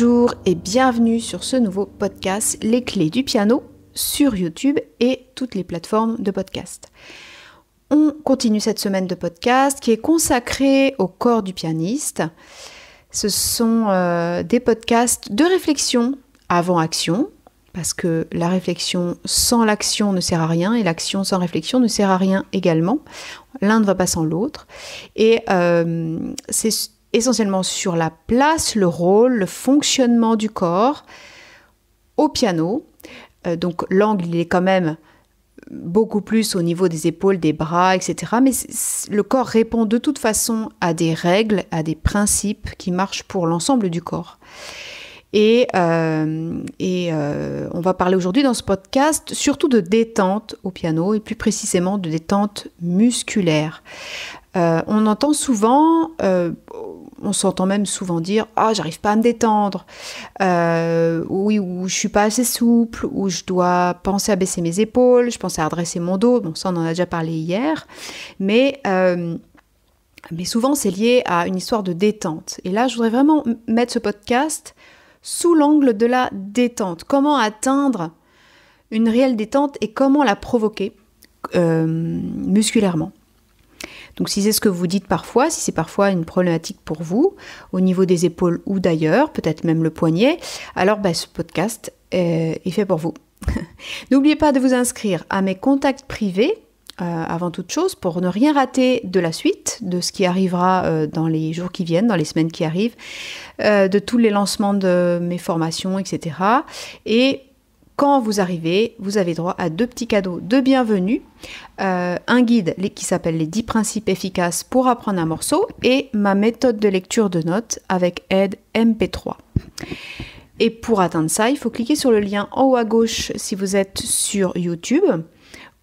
Bonjour et bienvenue sur ce nouveau podcast Les clés du piano sur YouTube et toutes les plateformes de podcast. On continue cette semaine de podcast qui est consacrée au corps du pianiste. Ce sont euh, des podcasts de réflexion avant action, parce que la réflexion sans l'action ne sert à rien et l'action sans réflexion ne sert à rien également. L'un ne va pas sans l'autre. Et euh, c'est essentiellement sur la place, le rôle, le fonctionnement du corps au piano. Euh, donc l'angle, il est quand même beaucoup plus au niveau des épaules, des bras, etc. Mais le corps répond de toute façon à des règles, à des principes qui marchent pour l'ensemble du corps. Et, euh, euh, on va parler aujourd'hui dans ce podcast surtout de détente au piano et plus précisément de détente musculaire. Euh, on entend souvent, euh, on s'entend même souvent dire Ah, j'arrive pas à me détendre, euh, oui, ou je suis pas assez souple, ou je dois penser à baisser mes épaules, je pense à redresser mon dos. Bon, ça, on en a déjà parlé hier, mais. mais souvent, c'est lié à une histoire de détente. Et là, je voudrais vraiment mettre ce podcast sous l'angle de la détente. Comment atteindre une réelle détente et comment la provoquer musculairement. Donc si c'est ce que vous dites parfois, si c'est parfois une problématique pour vous, au niveau des épaules ou d'ailleurs, peut-être même le poignet, alors bah, ce podcast est, fait pour vous. N'oubliez pas de vous inscrire à mes contacts privés euh, avant toute chose pour ne rien rater de la suite, de ce qui arrivera euh, dans les jours qui viennent, dans les semaines qui arrivent, euh, de tous les lancements de mes formations, etc. Et quand vous arrivez, vous avez droit à deux petits cadeaux de bienvenue, euh, un guide qui s'appelle les 10 principes efficaces pour apprendre un morceau et ma méthode de lecture de notes avec aide MP3. Et pour atteindre ça, il faut cliquer sur le lien en haut à gauche si vous êtes sur YouTube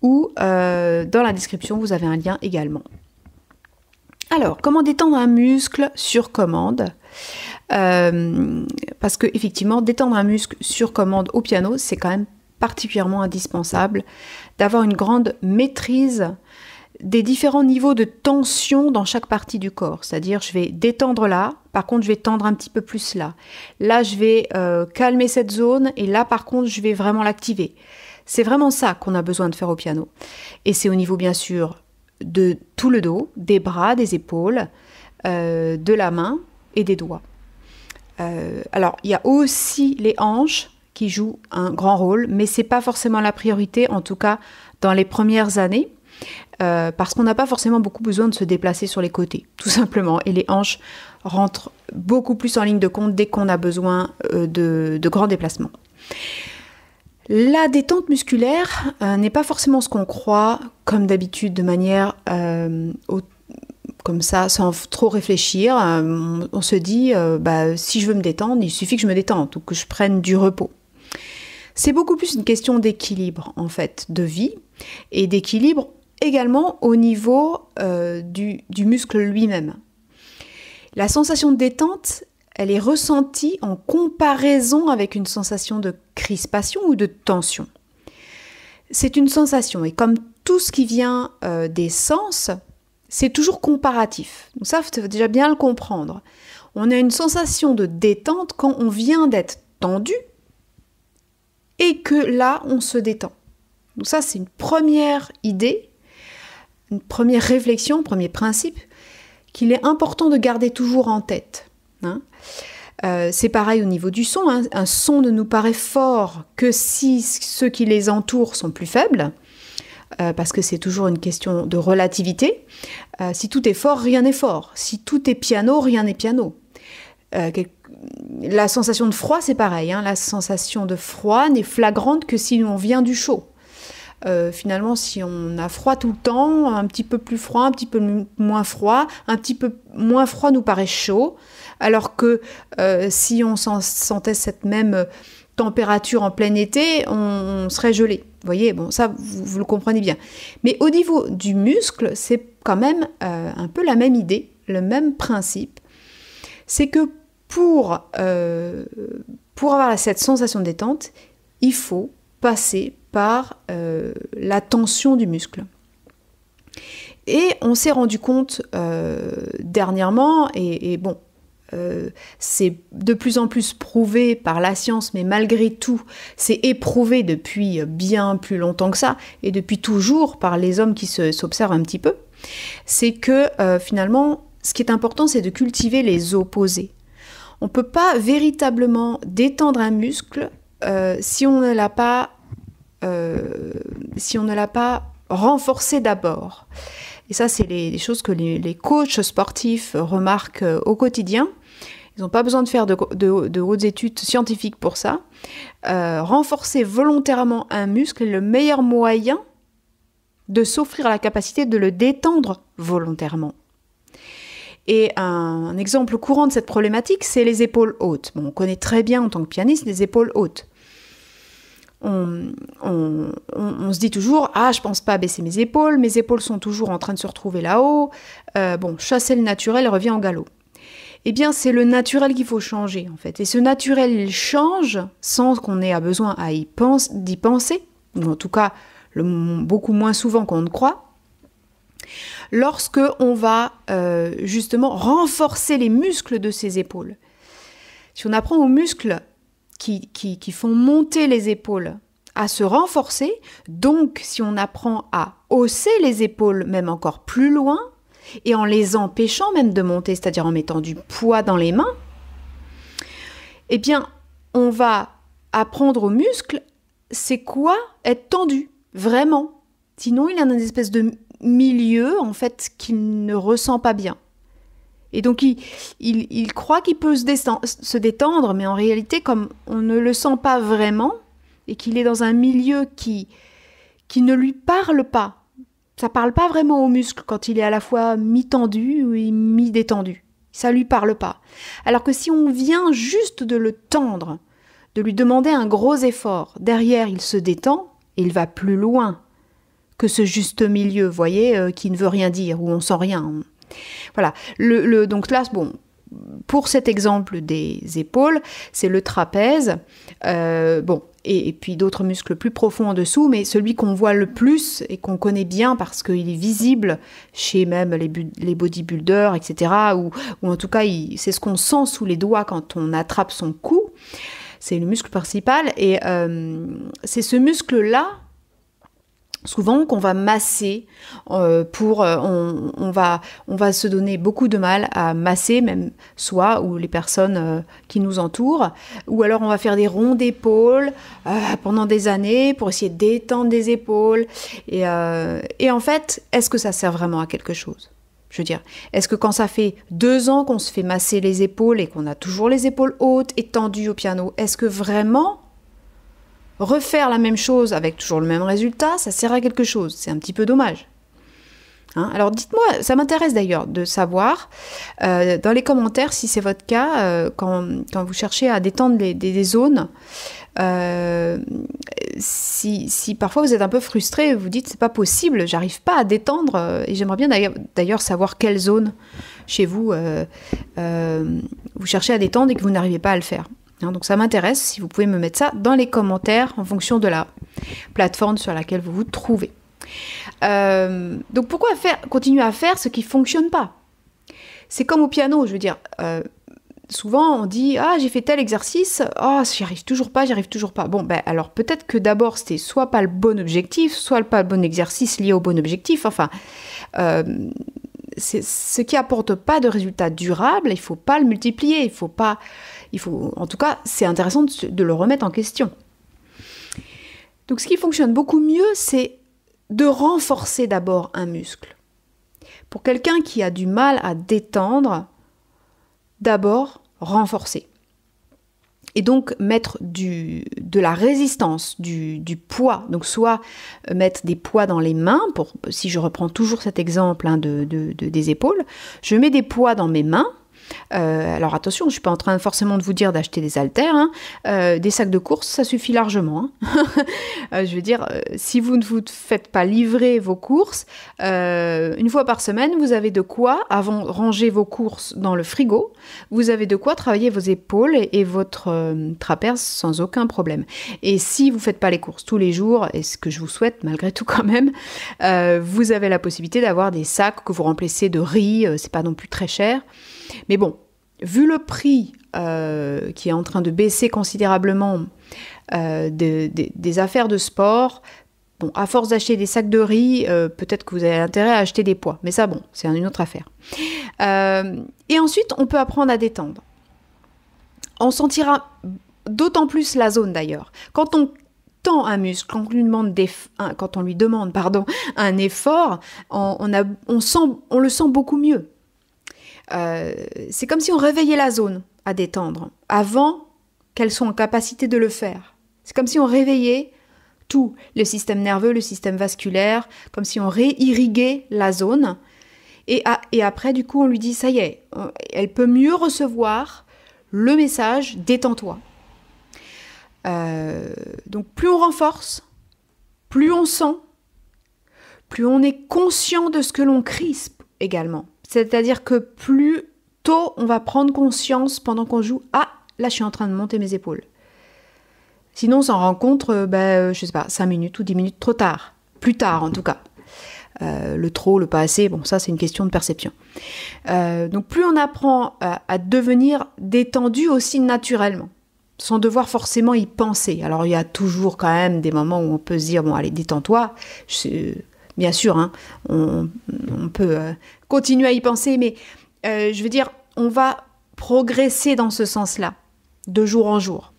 ou euh, dans la description, vous avez un lien également. Alors, comment détendre un muscle sur commande euh, parce que effectivement, détendre un muscle sur commande au piano, c'est quand même particulièrement indispensable d'avoir une grande maîtrise des différents niveaux de tension dans chaque partie du corps. C'est-à-dire, je vais détendre là, par contre, je vais tendre un petit peu plus là. Là, je vais euh, calmer cette zone, et là, par contre, je vais vraiment l'activer. C'est vraiment ça qu'on a besoin de faire au piano. Et c'est au niveau, bien sûr, de tout le dos, des bras, des épaules, euh, de la main et des doigts. Euh, alors, il y a aussi les hanches qui jouent un grand rôle, mais c'est pas forcément la priorité, en tout cas dans les premières années. Euh, parce qu'on n'a pas forcément beaucoup besoin de se déplacer sur les côtés, tout simplement. Et les hanches rentrent beaucoup plus en ligne de compte dès qu'on a besoin euh, de, grands déplacements. La détente musculaire n'est pas forcément ce qu'on croit, comme d'habitude, de manière comme ça, sans trop réfléchir. Euh, on, se dit, euh, bah, si je veux me détendre, il suffit que je me détende ou que je prenne du repos. C'est beaucoup plus une question d'équilibre, en fait, de vie et d'équilibre également au niveau euh, du, muscle lui-même. La sensation de détente, elle est ressentie en comparaison avec une sensation de crispation ou de tension. C'est une sensation et comme tout ce qui vient des sens, c'est toujours comparatif. Donc ça, déjà bien le comprendre. On a une sensation de détente quand on vient d'être tendu et que là, on se détend. Donc ça, c'est une première idée, une première réflexion, un premier principe qu'il est important de garder toujours en tête. Hein. Euh, c'est pareil au niveau du son. Hein. Un son ne nous paraît fort que si ceux qui les entourent sont plus faibles. Euh, parce que c'est toujours une question de relativité. Euh, si tout est fort, rien n'est fort. Si tout est piano, rien n'est piano. Euh, la sensation de froid, c'est pareil. Hein. La sensation de froid n'est flagrante que si on vient du chaud. finalement, si on a froid tout le temps, un petit peu plus froid, un petit peu moins froid, un petit peu moins froid nous paraît chaud, alors que si on sentait cette même température en plein été, on, serait gelé. Vous voyez, bon, ça, vous, le comprenez bien. Mais au niveau du muscle, c'est quand même euh, un peu la même idée, le même principe. C'est que pour, euh, pour avoir cette sensation de détente, il faut passer par euh, la tension du muscle. Et on s'est rendu compte dernièrement, et bon, euh, c'est de plus en plus prouvé par la science, mais malgré tout, c'est éprouvé depuis bien plus longtemps que ça, et depuis toujours par les hommes qui s'observent un petit peu, c'est que euh, finalement, ce qui est important, c'est de cultiver les opposés. On ne peut pas véritablement détendre un muscle euh, si on ne l'a pas, si on ne l'a pas renforcé d'abord. Et ça, c'est les, choses que les, coachs sportifs remarquent au quotidien. Ils n'ont pas besoin de faire de, hautes études scientifiques pour ça. Euh, renforcer volontairement un muscle est le meilleur moyen de s'offrir la capacité de le détendre volontairement. Et un, exemple courant de cette problématique, c'est les épaules hautes. on connaît très bien en tant que pianiste les épaules hautes. On, se dit toujours ah je pense pas baisser mes épaules, mes épaules sont toujours en train de se retrouver là-haut. Euh, bon, chasser le naturel revient en galop eh bien c'est le naturel qu'il faut changer en fait. Et ce naturel, il change sans qu'on ait besoin d'y penser, ou en tout cas beaucoup moins souvent qu'on ne croit, lorsque on va euh, justement renforcer les muscles de ses épaules. Si on apprend aux muscles qui font monter les épaules à se renforcer, donc si on apprend à hausser les épaules même encore plus loin, et en les empêchant même de monter, c'est-à-dire en mettant du poids dans les mains, eh bien, on va apprendre aux muscles c'est quoi être tendu, vraiment. Sinon, il a une espèce de milieu, en fait, qu'il ne ressent pas bien. Et donc, il, il croit qu'il peut se détendre, mais en réalité, comme on ne le sent pas vraiment, et qu'il est dans un milieu qui, qui ne lui parle pas, ça parle pas vraiment au muscle quand il est à la fois mi-tendu ou mi-détendu. Ça lui parle pas. Alors que si on vient juste de le tendre, de lui demander un gros effort, derrière il se détend et il va plus loin que ce juste milieu, voyez, euh, qui ne veut rien dire, où on sent rien. Voilà. donc là, bon, pour cet exemple des épaules, c'est le trapèze. Euh, bon, et, puis d'autres muscles plus profonds en dessous, mais celui qu'on voit le plus et qu'on connaît bien parce qu'il est visible chez même les, bodybuilders, etc., ou, en tout cas c'est ce qu'on sent sous les doigts quand on attrape son cou, c'est le muscle principal, et euh, c'est ce muscle-là souvent qu'on va masser euh, pour euh, on, va on va se donner beaucoup de mal à masser même soi ou les personnes euh, qui nous entourent ou alors on va faire des ronds d'épaules pendant des années pour essayer détendre des épaules et, et en fait est-ce que ça sert vraiment à quelque chose je veux dire, est-ce que quand ça fait deux ans qu'on se fait masser les épaules et qu'on a toujours les épaules hautes et tendues au piano, est-ce que vraiment refaire la même chose avec toujours le même résultat, ça sert à quelque chose. C'est un petit peu dommage. Hein? Alors dites-moi, ça m'intéresse d'ailleurs de savoir euh, dans les commentaires si c'est votre cas, euh, quand, vous cherchez à détendre des, zones, euh, si, si, parfois vous êtes un peu frustré, vous dites c'est pas possible, j'arrive pas à détendre, et j'aimerais bien d'ailleurs savoir quelle zone chez vous vous cherchez à détendre et que vous n'arrivez pas à le faire. Hein, donc ça m'intéresse si vous pouvez me mettre ça dans les commentaires en fonction de la plateforme sur laquelle vous vous trouvez. Euh, donc pourquoi faire, continuer à faire ce qui ne fonctionne pas C'est comme au piano, je veux dire. Euh, souvent on dit ah j'ai fait tel exercice, ah j'y arrive toujours pas, j'y arrive toujours pas. Bon ben alors peut-être que d'abord c'était soit pas le bon objectif, soit pas le bon exercice lié au bon objectif. Enfin euh, ce qui n'apporte pas de résultat durable, il ne faut pas le multiplier, il il en tout cas, c'est intéressant de le remettre en question. Donc ce qui fonctionne beaucoup mieux, c'est de renforcer d'abord un muscle. Pour quelqu'un qui a du mal à détendre, d'abord renforcer. Et donc mettre du, de la résistance, du, du, poids, donc soit euh, mettre des poids dans les mains, pour, si je reprends toujours cet exemple hein, de, de, des épaules, je mets des poids dans mes mains, euh, alors attention, je ne suis pas en train forcément de vous dire d'acheter des haltères, hein. euh, des sacs de course, ça suffit largement. Hein. Euh, je veux dire, si vous ne vous faites pas livrer vos courses, une fois par semaine, vous avez de quoi, avant de ranger vos courses dans le frigo, vous avez de quoi travailler vos épaules et, votre trapèze sans aucun problème. Et si vous ne faites pas les courses tous les jours, et ce que je vous souhaite malgré tout quand même, vous avez la possibilité d'avoir des sacs que vous remplissez de riz, c'est pas non plus très cher. Mais bon, vu le prix euh, qui est en train de baisser considérablement euh, des affaires de sport, à force d'acheter des sacs de riz, euh, peut-être que vous avez intérêt à acheter des poids. Mais ça, bon, c'est une autre affaire. et ensuite, on peut apprendre à détendre. On sentira d'autant plus la zone d'ailleurs. Quand on tend un muscle, quand on lui demande, quand on lui demande pardon, un effort, on le sent beaucoup mieux. Euh, c'est comme si on réveillait la zone à détendre avant qu'elle soit en capacité de le faire. C'est comme si on réveillait tout, le système nerveux, le système vasculaire, comme si on réirriguait la zone. Et, après, du coup, on lui dit, ça y est, elle peut mieux recevoir le message, détends-toi. Euh, donc plus on renforce, plus on sent, plus on est conscient de ce que l'on crispe également. C'est-à-dire que plus tôt on va prendre conscience pendant qu'on joue, ah là je suis en train de monter mes épaules. Sinon on s'en rencontre, euh, ben, euh, je sais pas, 5 minutes ou 10 minutes trop tard. Plus tard en tout cas. Euh, le trop, le pas assez, bon ça c'est une question de perception. donc plus on apprend à, devenir détendu aussi naturellement, sans devoir forcément y penser. Alors il y a toujours quand même des moments où on peut se dire, bon allez détends-toi, je, bien sûr, hein. on, peut euh, continuer à y penser, mais euh, je veux dire, on va progresser dans ce sens-là, de jour en jour.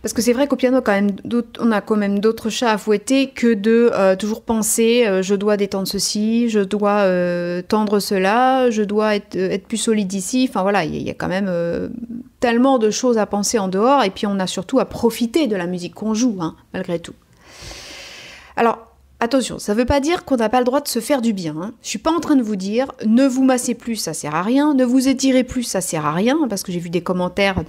Parce que c'est vrai qu'au piano, quand même, on a quand même d'autres chats à fouetter que de euh, toujours penser je dois détendre ceci, je dois tendre cela, je dois être, plus solide ici. Enfin voilà, il y, a quand même tellement de choses à penser en dehors et puis on a surtout à profiter de la musique qu'on joue, hein, malgré tout. Alors, Attention, ça ne veut pas dire qu'on n'a pas le droit de se faire du bien. Je hein. Je suis pas en train de vous dire ne vous massez plus, ça sert à rien, ne vous étirez plus, ça sert à rien, parce que j'ai vu des commentaires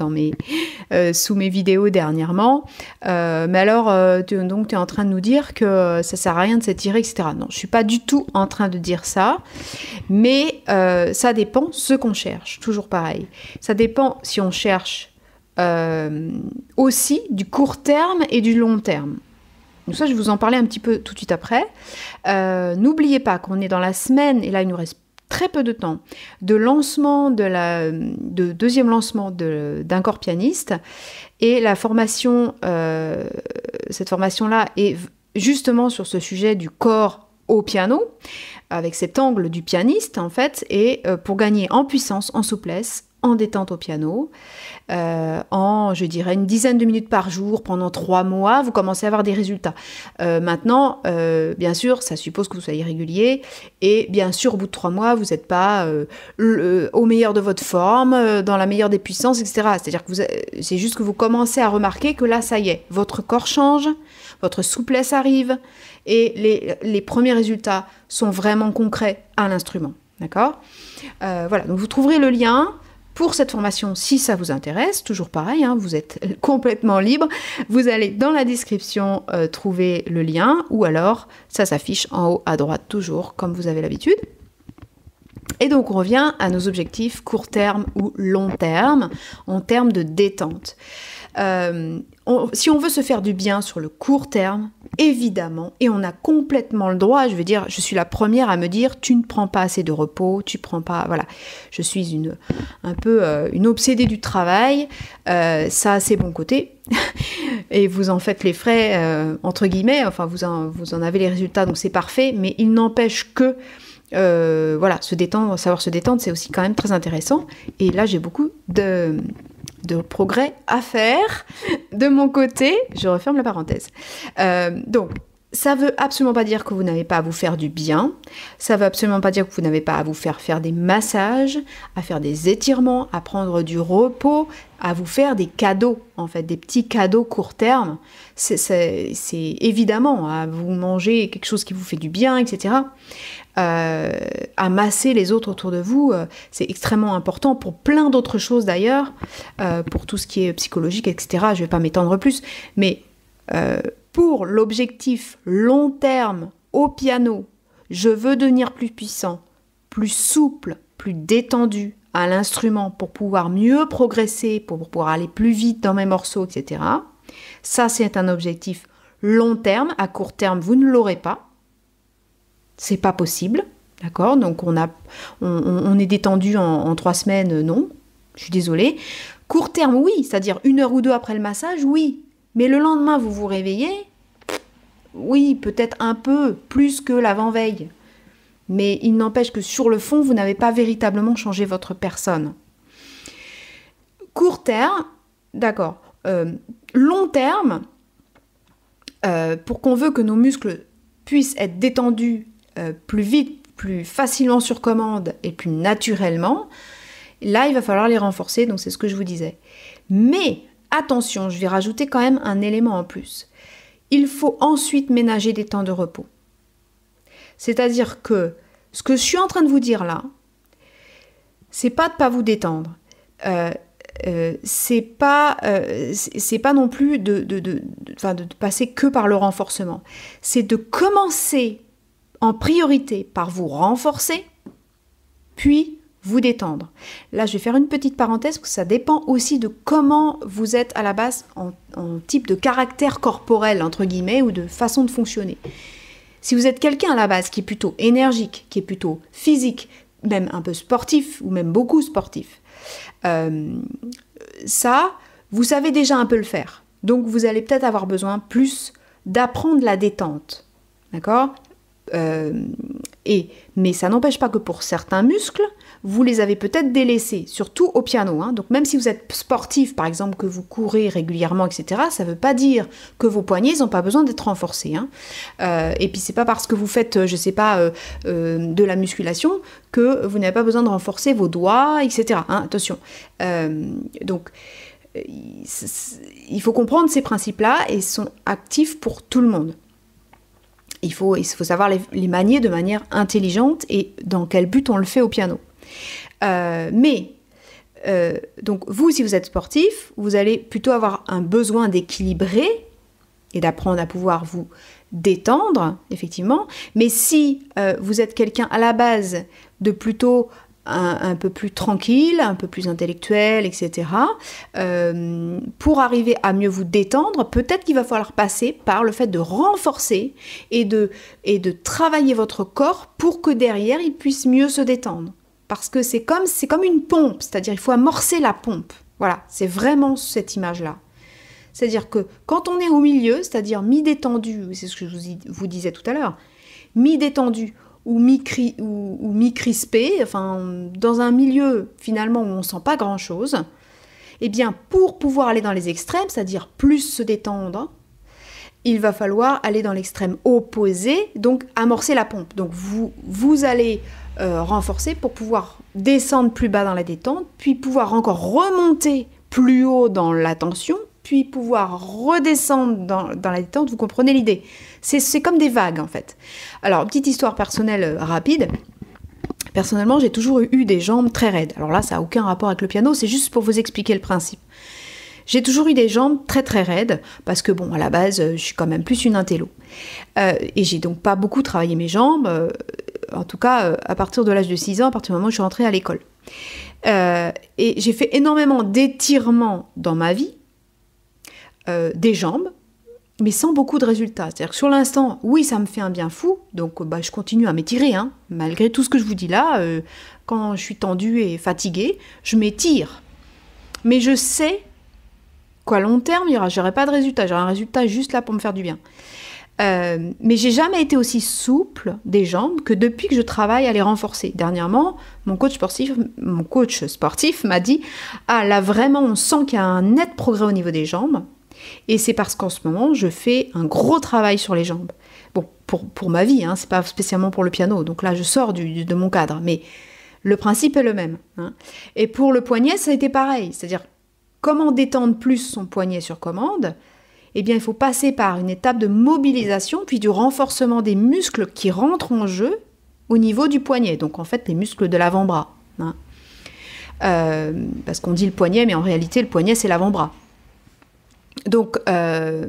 euh, sous mes vidéos dernièrement. Euh, mais alors, euh, tu, donc es en train de nous dire que ça sert à rien de s'étirer, etc. Non, je ne suis pas du tout en train de dire ça, mais ça dépend ce qu'on cherche. Toujours pareil. Ça dépend si on cherche aussi du court terme et du long terme. Donc ça, je vais vous en parler un petit peu tout de suite après. Euh, n'oubliez pas qu'on est dans la semaine, et là, il nous reste très peu de temps, de lancement de la deuxième lancement d'un corps pianiste. Et la formation, euh, cette formation-là est justement sur ce sujet du corps au piano, avec cet angle du pianiste en fait, et euh, pour gagner en puissance, en souplesse en détente au piano. Euh, en, je dirais, une dizaine de minutes par jour pendant trois mois, vous commencez à avoir des résultats. Euh, maintenant, euh, bien sûr, ça suppose que vous soyez régulier et bien sûr, au bout de trois mois, vous n'êtes pas au meilleur de votre forme, dans la meilleure des puissances, etc. C'est-à-dire que c'est juste que vous commencez à remarquer que là, ça y est, votre corps change, votre souplesse arrive et les, les premiers résultats sont vraiment concrets à l'instrument. D'accord Voilà, donc vous trouverez le lien pour cette formation, si ça vous intéresse, toujours pareil, hein, vous êtes complètement libre. Vous allez dans la description euh, trouver le lien ou alors ça s'affiche en haut à droite toujours comme vous avez l'habitude. Et donc on revient à nos objectifs court terme ou long terme en termes de détente. Euh, si on veut se faire du bien sur le court terme, évidemment, et on a complètement le droit, je veux dire, je suis la première à me dire, tu ne prends pas assez de repos, tu prends pas, voilà, je suis une, un peu euh, une obsédée du travail, euh, ça a ses bons côtés, et vous en faites les frais, entre guillemets, enfin, vous en, vous en avez les résultats, donc c'est parfait, mais il n'empêche que voilà, se détendre, savoir se détendre, c'est aussi quand même très intéressant. Et là, j'ai beaucoup de, de progrès à faire de mon côté. Je referme la parenthèse. Euh, donc, ça ne veut absolument pas dire que vous n'avez pas à vous faire du bien, ça ne veut absolument pas dire que vous n'avez pas à vous faire faire des massages, à faire des étirements, à prendre du repos, à vous faire des cadeaux, en fait, des petits cadeaux court terme. C'est évidemment à vous manger quelque chose qui vous fait du bien, etc. Euh, à masser les autres autour de vous, euh, c'est extrêmement important pour plein d'autres choses d'ailleurs, euh, pour tout ce qui est psychologique, etc. Je ne vais pas m'étendre plus, mais euh, pour l'objectif long terme au piano, je veux devenir plus puissant, plus souple, plus détendu à l'instrument pour pouvoir mieux progresser, pour pouvoir aller plus vite dans mes morceaux, etc. Ça, c'est un objectif long terme. À court terme, vous ne l'aurez pas. C'est pas possible. D'accord Donc on, a, on, est détendu en, en, trois semaines, non. Je suis désolée. Court terme, oui, c'est-à-dire une heure ou deux après le massage, oui. Mais le lendemain, vous vous réveillez, oui, peut-être un peu plus que l'avant-veille. Mais il n'empêche que sur le fond, vous n'avez pas véritablement changé votre personne. Court terme, d'accord. Euh, long terme, euh, pour qu'on veut que nos muscles puissent être détendus euh, plus vite, plus facilement sur commande et plus naturellement, là, il va falloir les renforcer, donc c'est ce que je vous disais. Mais Attention, je vais rajouter quand même un élément en plus. Il faut ensuite ménager des temps de repos. C'est-à-dire que ce que je suis en train de vous dire là, c'est pas de pas vous détendre. Euh, euh, c'est pas euh, c'est pas non plus de de, de, passer que par le renforcement. C'est de commencer en priorité par vous renforcer, puis vous détendre. Là, je vais faire une petite parenthèse, que ça dépend aussi de comment vous êtes à la base en, type de caractère corporel, entre guillemets, ou de façon de fonctionner. Si vous êtes quelqu'un à la base qui est plutôt énergique, qui est plutôt physique, même un peu sportif, ou même beaucoup sportif, euh, ça, vous savez déjà un peu le faire. Donc vous allez peut-être avoir besoin plus d'apprendre la détente. D'accord euh, mais ça n'empêche pas que pour certains muscles, vous les avez peut-être délaissés, surtout au piano. Hein. Donc même si vous êtes sportif, par exemple, que vous courez régulièrement, etc., ça ne veut pas dire que vos poignets n'ont pas besoin d'être renforcés. Hein. Euh, et puis c'est pas parce que vous faites, je ne sais pas, euh, de la musculation que vous n'avez pas besoin de renforcer vos doigts, etc. Hein. attention. donc il faut comprendre ces principes-là et sont actifs pour tout le monde. Il faut, il faut savoir les, manier de manière intelligente et dans quel but on le fait au piano. Euh, mais euh, donc vous, si vous êtes sportif, vous allez plutôt avoir un besoin d'équilibrer et d'apprendre à pouvoir vous détendre, effectivement. Mais si euh, vous êtes quelqu'un à la base de plutôt un, peu plus tranquille, un peu plus intellectuel, etc. Euh, pour arriver à mieux vous détendre, peut-être qu'il va falloir passer par le fait de renforcer et de, et de travailler votre corps pour que derrière il puisse mieux se détendre. Parce que c'est comme, c'est comme une pompe, c'est-à-dire il faut amorcer la pompe. Voilà, c'est vraiment cette image-là. C'est-à-dire que quand on est au milieu, c'est-à-dire mi-détendu, c'est ce que je vous disais tout à l'heure, mi-détendu, ou mi-crispé, ou, enfin dans un milieu finalement où on ne sent pas grand-chose, eh bien pour pouvoir aller dans les extrêmes, c'est-à-dire plus se détendre, il va falloir aller dans l'extrême opposé, donc amorcer la pompe. Donc vous, vous allez euh, renforcer pour pouvoir descendre plus bas dans la détente, puis pouvoir encore remonter plus haut dans la tension, puis pouvoir redescendre dans, la détente, vous comprenez l'idée. C'est comme des vagues en fait. Alors, petite histoire personnelle euh, rapide. Personnellement, j'ai toujours eu des jambes très raides. Alors là, ça n'a aucun rapport avec le piano, c'est juste pour vous expliquer le principe. J'ai toujours eu des jambes très très raides parce que bon, à la base, euh, je suis quand même plus une intello. Euh, et j'ai donc pas beaucoup travaillé mes jambes, en tout cas à partir de l'âge de 6 ans, à partir du moment où je suis rentrée à l'école. et j'ai fait énormément d'étirements dans ma vie euh, des jambes, mais sans beaucoup de résultats. C'est-à-dire que sur l'instant, oui, ça me fait un bien fou, donc euh, bah, je continue à m'étirer. Hein. Malgré tout ce que je vous dis là, euh, quand je suis tendue et fatiguée, je m'étire. Mais je sais qu'à long terme, n'aurai pas de résultat. J'aurai un résultat juste là pour me faire du bien. mais j'ai jamais été aussi souple des jambes que depuis que je travaille à les renforcer. Dernièrement, mon coach sportif, mon coach sportif m'a dit "Ah là vraiment, on sent qu'il y a un net progrès au niveau des jambes." Et c'est parce qu'en ce moment, je fais un gros travail sur les jambes. Bon, pour, ma vie, hein, c'est pas spécialement pour le piano, donc là je sors du, de mon cadre, mais le principe est le même. Hein. Et pour le poignet, ça a été pareil. C'est-à-dire, comment détendre plus son poignet sur commande Eh bien, il faut passer par une étape de mobilisation, puis du renforcement des muscles qui rentrent en jeu au niveau du poignet. Donc, en fait, les muscles de l'avant-bras. Hein. Euh, parce qu'on dit le poignet, mais en réalité, le poignet, c'est l'avant-bras. Donc, euh,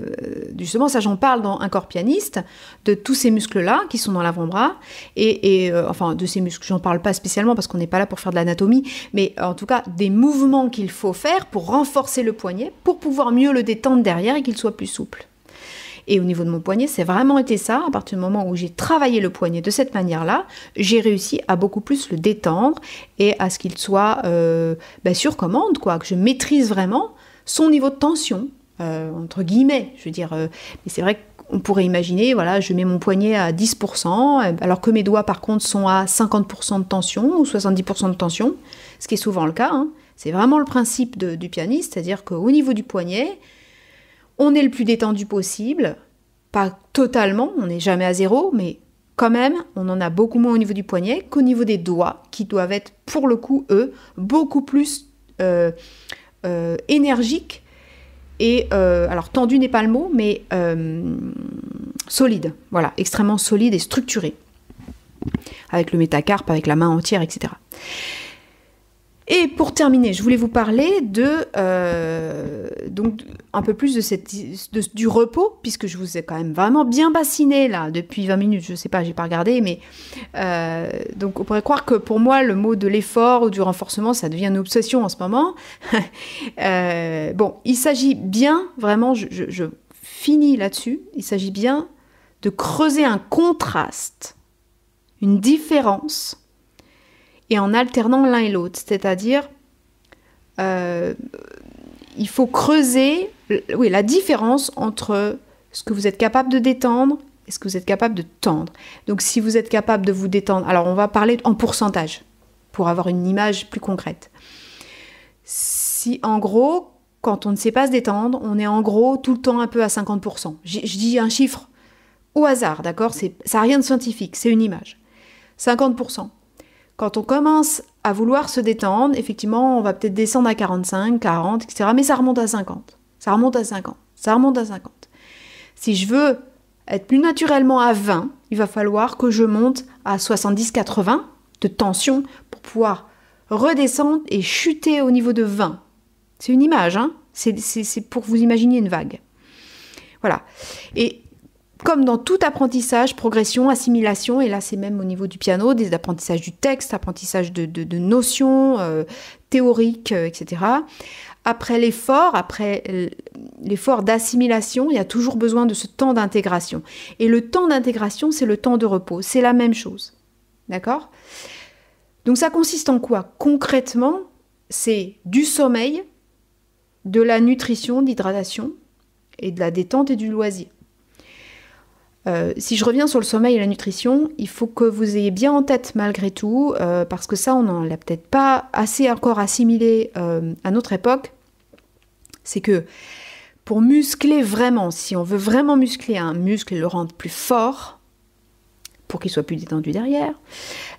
justement, ça, j'en parle dans Un corps pianiste, de tous ces muscles-là qui sont dans l'avant-bras. Et, euh, enfin, de ces muscles, j'en parle pas spécialement parce qu'on n'est pas là pour faire de l'anatomie, mais en tout cas, des mouvements qu'il faut faire pour renforcer le poignet, pour pouvoir mieux le détendre derrière et qu'il soit plus souple. Et au niveau de mon poignet, c'est vraiment été ça. À partir du moment où j'ai travaillé le poignet de cette manière-là, j'ai réussi à beaucoup plus le détendre et à ce qu'il soit euh, bah, sur commande, quoi, que je maîtrise vraiment son niveau de tension euh, entre guillemets, je veux dire. Euh, mais c'est vrai qu'on pourrait imaginer, voilà, je mets mon poignet à 10%, euh, alors que mes doigts, par contre, sont à 50% de tension ou 70% de tension, ce qui est souvent le cas. Hein. C'est vraiment le principe du pianiste, c'est-à-dire qu'au niveau du poignet, on est le plus détendu possible, pas totalement, on n'est jamais à zéro, mais quand même, on en a beaucoup moins au niveau du poignet qu'au niveau des doigts, qui doivent être, pour le coup, eux, beaucoup plus énergiques et euh, alors tendu n'est pas le mot, mais euh, solide, voilà, extrêmement solide et structuré, avec le métacarpe, avec la main entière, etc. Et pour terminer, je voulais vous parler de euh, donc un peu plus de cette du repos puisque je vous ai quand même vraiment bien bassiné là depuis 20 minutes. Je sais pas, j'ai pas regardé, mais euh, donc on pourrait croire que pour moi le mot de l'effort ou du renforcement ça devient une obsession en ce moment. Euh, bon, il s'agit bien vraiment, je, je finis là-dessus. Il s'agit bien de creuser un contraste, une différence et en alternant l'un et l'autre. C'est-à-dire, euh, il faut creuser oui, la différence entre ce que vous êtes capable de détendre et ce que vous êtes capable de tendre. Donc si vous êtes capable de vous détendre, alors on va parler en pourcentage pour avoir une image plus concrète. Si en gros, quand on ne sait pas se détendre, on est en gros tout le temps un peu à 50%. Je, je dis un chiffre au hasard, d'accord Ça n'a rien de scientifique, c'est une image. 50%. Quand on commence à vouloir se détendre, effectivement, on va peut-être descendre à 45, 40, etc. Mais ça remonte à 50. Ça remonte à 50. Ça remonte à 50. Si je veux être plus naturellement à 20, il va falloir que je monte à 70-80 de tension pour pouvoir redescendre et chuter au niveau de 20. C'est une image, hein c'est pour vous imaginer une vague. Voilà. Et comme dans tout apprentissage, progression, assimilation, et là c'est même au niveau du piano, des apprentissages du texte, apprentissage de, notions euh, théoriques, euh, etc. Après l'effort, après l'effort d'assimilation, il y a toujours besoin de ce temps d'intégration. Et le temps d'intégration, c'est le temps de repos, c'est la même chose. D'accord Donc ça consiste en quoi Concrètement, c'est du sommeil, de la nutrition, d'hydratation, et de la détente et du loisir. Euh, si je reviens sur le sommeil et la nutrition, il faut que vous ayez bien en tête malgré tout, euh, parce que ça, on n'en l'a peut-être pas assez encore assimilé euh, à notre époque, c'est que pour muscler vraiment, si on veut vraiment muscler un muscle et le rendre plus fort, pour qu'il soit plus détendu derrière,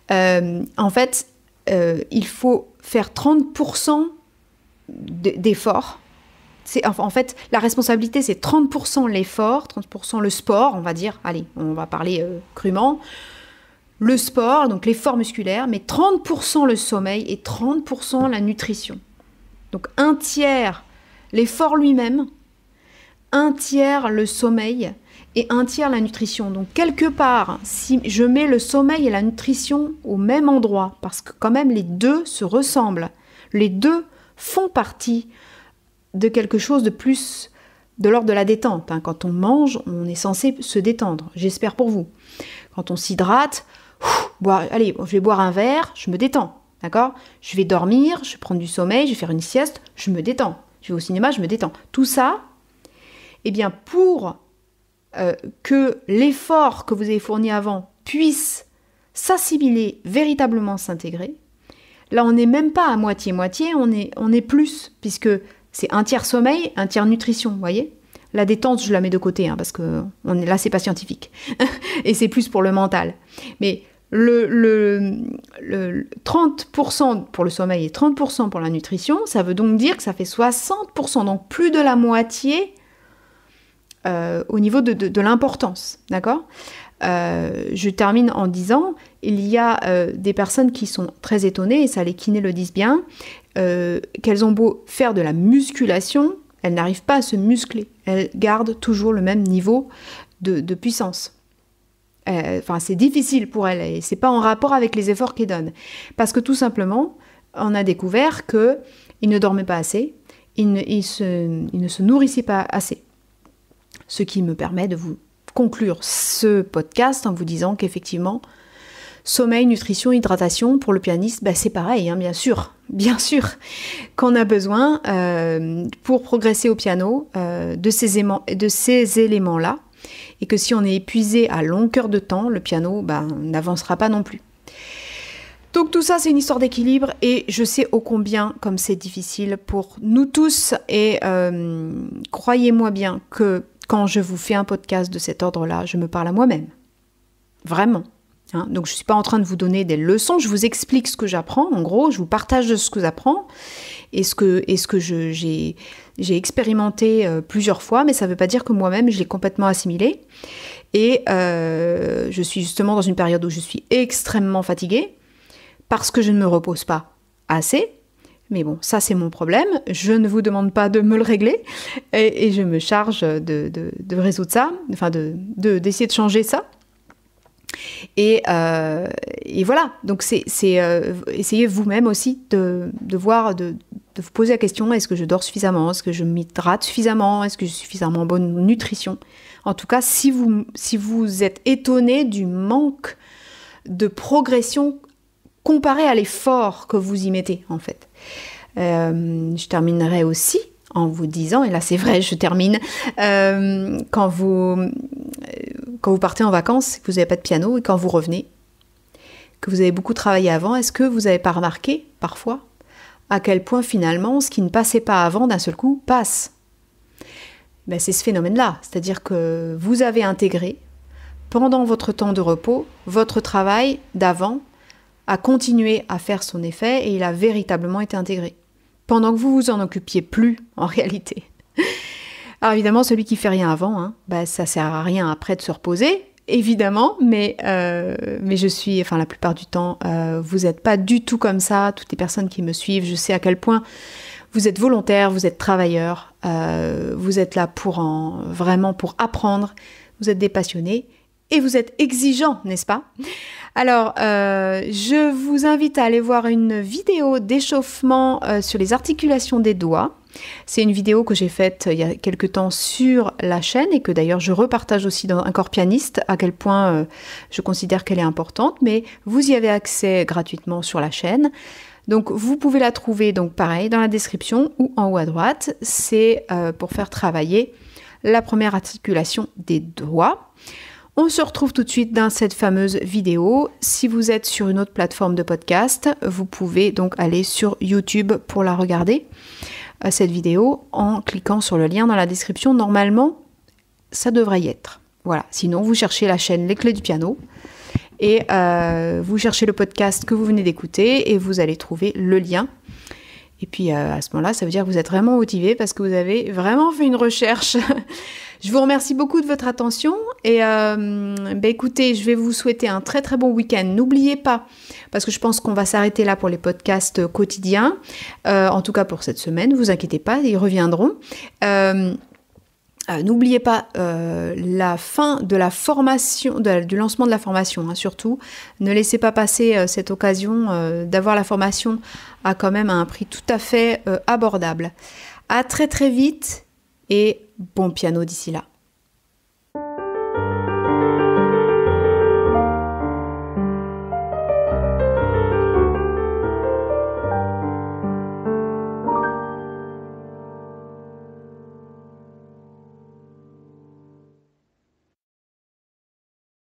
en fait, il faut faire 30% d'effort en fait la responsabilité c'est 30% l'effort, 30% le sport, on va dire, allez, on va parler euh, crûment. Le sport, donc l'effort musculaire, mais 30% le sommeil et 30% la nutrition. Donc un tiers l'effort lui-même, un tiers le sommeil et un tiers la nutrition. Donc quelque part, si je mets le sommeil et la nutrition au même endroit, parce que quand même les deux se ressemblent, les deux font partie de quelque chose de plus de l'ordre de la détente. Hein. Quand on mange, on est censé se détendre, j'espère pour vous. Quand on s'hydrate, allez, je vais boire un verre, je me détends, d'accord Je vais dormir, je vais prendre du sommeil, je vais faire une sieste, je me détends. Je vais au cinéma, je me détends. Tout ça, eh bien, pour euh, que l'effort que vous avez fourni avant puisse s'assimiler, véritablement s'intégrer, là on n'est même pas à moitié-moitié, on est, on est plus, puisque c'est un tiers sommeil, un tiers nutrition, vous voyez La détente, je la mets de côté, hein, parce que on est, là, c'est pas scientifique. et c'est plus pour le mental. Mais le, 30% pour le sommeil et 30% pour la nutrition, ça veut donc dire que ça fait 60%, donc plus de la moitié euh, au niveau de, l'importance. D'accord euh, Je termine en disant il y a euh, des personnes qui sont très étonnées, et ça les kinés le disent bien euh, qu'elles ont beau faire de la musculation, elles n'arrivent pas à se muscler. Elles gardent toujours le même niveau de, puissance. Euh, enfin, c'est difficile pour elles et c'est pas en rapport avec les efforts qu'elles donnent. Parce que tout simplement, on a découvert que ne dormaient pas assez, il ne, se, ils ne se nourrissaient pas assez. Ce qui me permet de vous conclure ce podcast en vous disant qu'effectivement, Sommeil, nutrition, hydratation, pour le pianiste, bah, c'est pareil, hein, bien sûr, bien sûr, qu'on a besoin euh, pour progresser au piano euh, de ces, éléments-là, et que si on est épuisé à longueur de temps, le piano bah, n'avancera pas non plus. Donc tout ça, c'est une histoire d'équilibre et je sais ô combien comme c'est difficile pour nous tous et euh, croyez-moi bien que quand je vous fais un podcast de cet ordre-là, je me parle à moi-même. Vraiment. Hein, donc je ne suis pas en train de vous donner des leçons, je vous explique ce que j'apprends, en gros, je vous partage ce que j'apprends et ce que, et ce que j'ai, expérimenté euh, plusieurs fois, mais ça ne veut pas dire que moi-même je l'ai complètement assimilé. Et euh, je suis justement dans une période où je suis extrêmement fatiguée parce que je ne me repose pas assez. Mais bon, ça c'est mon problème, je ne vous demande pas de me le régler et, je me charge de, résoudre ça, enfin de, d'essayer de changer ça. Euh, et, voilà, donc c'est euh, essayez vous-même aussi de, voir, de, vous poser la question, est-ce que je dors suffisamment, est-ce que je m'hydrate suffisamment, est-ce que j'ai suffisamment bonne nutrition En tout cas, si vous, si vous êtes étonné du manque de progression comparé à l'effort que vous y mettez en fait. Euh, je terminerai aussi en vous disant, et là c'est vrai, je termine, quand vous quand vous partez en vacances, vous n'avez pas de piano, et quand vous revenez, que vous avez beaucoup travaillé avant, est-ce que vous n'avez pas remarqué, parfois, à quel point finalement ce qui ne passait pas avant, d'un seul coup, passe ben, C'est ce phénomène-là, c'est-à-dire que vous avez intégré, pendant votre temps de repos, votre travail d'avant a continué à faire son effet et il a véritablement été intégré, pendant que vous vous en occupiez plus, en réalité. Alors évidemment, celui qui fait rien avant, hein, bah, ça sert à rien après de se reposer, évidemment, mais, euh, mais je suis, enfin la plupart du temps, euh, vous n'êtes pas du tout comme ça. Toutes les personnes qui me suivent, je sais à quel point vous êtes volontaire, vous êtes travailleur, euh, vous êtes là pour en, vraiment pour apprendre, vous êtes des passionnés et vous êtes exigeant, n'est-ce pas Alors, je vous invite à aller voir une vidéo d'échauffement sur les articulations des doigts. C'est une vidéo que j'ai faite euh, il y a quelques temps sur la chaîne et que d'ailleurs je repartage aussi dans Un corps pianiste, à quel point euh, je considère qu'elle est importante, mais vous y avez accès gratuitement sur la chaîne. Donc vous pouvez la trouver donc pareil dans la description ou en haut à droite. C'est euh, pour faire travailler la première articulation des doigts. On se retrouve tout de suite dans cette fameuse vidéo. Si vous êtes sur une autre plateforme de podcast, vous pouvez donc aller sur YouTube pour la regarder cette vidéo en cliquant sur le lien dans la description. Normalement, ça devrait y être. Voilà. Sinon, vous cherchez la chaîne Les Clés du Piano et euh, vous cherchez le podcast que vous venez d'écouter et vous allez trouver le lien. Et puis euh, à ce moment-là, ça veut dire que vous êtes vraiment motivé parce que vous avez vraiment fait une recherche. je vous remercie beaucoup de votre attention et euh, ben, écoutez, je vais vous souhaiter un très très bon week-end. N'oubliez pas parce que je pense qu'on va s'arrêter là pour les podcasts euh, quotidiens, euh, en tout cas pour cette semaine, vous inquiétez pas, ils reviendront. Euh, n'oubliez pas la fin de la formation, du lancement de la formation hein, surtout. Ne laissez pas passer cette occasion d'avoir la formation à quand même un prix tout à fait abordable. À très très vite et bon piano d'ici là.